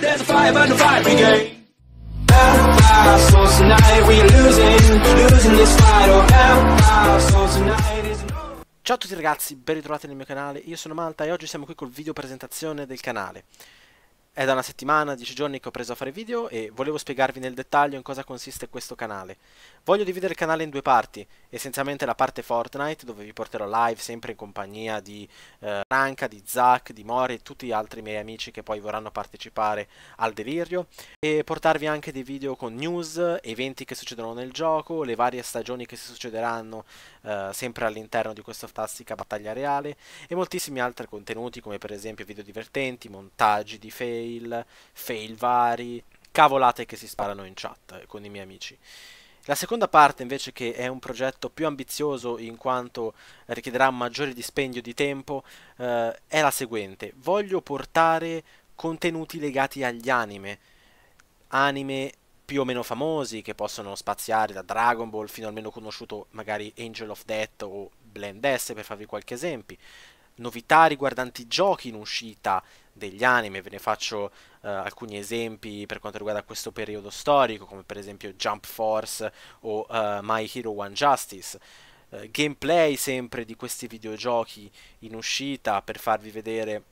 There's a fire burn the fire brigade. Oh, Ciao a tutti ragazzi, ben ritrovati nel mio canale, io sono Malta e oggi siamo qui col video presentazione del canale. È da una settimana, dieci giorni che ho preso a fare video e volevo spiegarvi nel dettaglio in cosa consiste questo canale. Voglio dividere il canale in due parti, essenzialmente la parte Fortnite dove vi porterò live sempre in compagnia di eh, Ranca, di Zack, di Mori e tutti gli altri miei amici che poi vorranno partecipare al delirio e portarvi anche dei video con news, eventi che succedono nel gioco, le varie stagioni che si succederanno eh, sempre all'interno di questa fantastica battaglia reale e moltissimi altri contenuti come per esempio video divertenti, montaggi di fake fail, fail vari, cavolate che si sparano in chat con i miei amici. La seconda parte invece che è un progetto più ambizioso in quanto richiederà un maggiore dispendio di tempo eh, è la seguente. Voglio portare contenuti legati agli anime, anime più o meno famosi che possono spaziare da Dragon Ball fino almeno conosciuto magari Angel of Death o Blend S per farvi qualche esempio, novità riguardanti i giochi in uscita degli anime, ve ne faccio eh, alcuni esempi per quanto riguarda questo periodo storico, come per esempio Jump Force o eh, My Hero One Justice. Eh, gameplay sempre di questi videogiochi in uscita per farvi vedere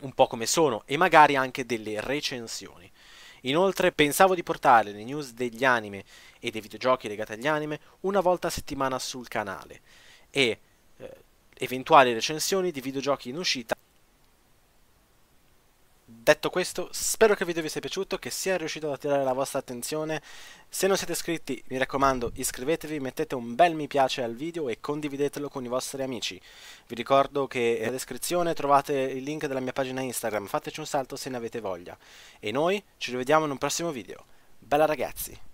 un po' come sono e magari anche delle recensioni. Inoltre pensavo di portare le news degli anime e dei videogiochi legati agli anime una volta a settimana sul canale e eventuali recensioni di videogiochi in uscita. Detto questo, spero che il video vi sia piaciuto, che sia riuscito ad attirare la vostra attenzione. Se non siete iscritti, mi raccomando, iscrivetevi, mettete un bel mi piace al video e condividetelo con i vostri amici. Vi ricordo che nella descrizione trovate il link della mia pagina Instagram, fateci un salto se ne avete voglia. E noi ci rivediamo in un prossimo video. Bella ragazzi!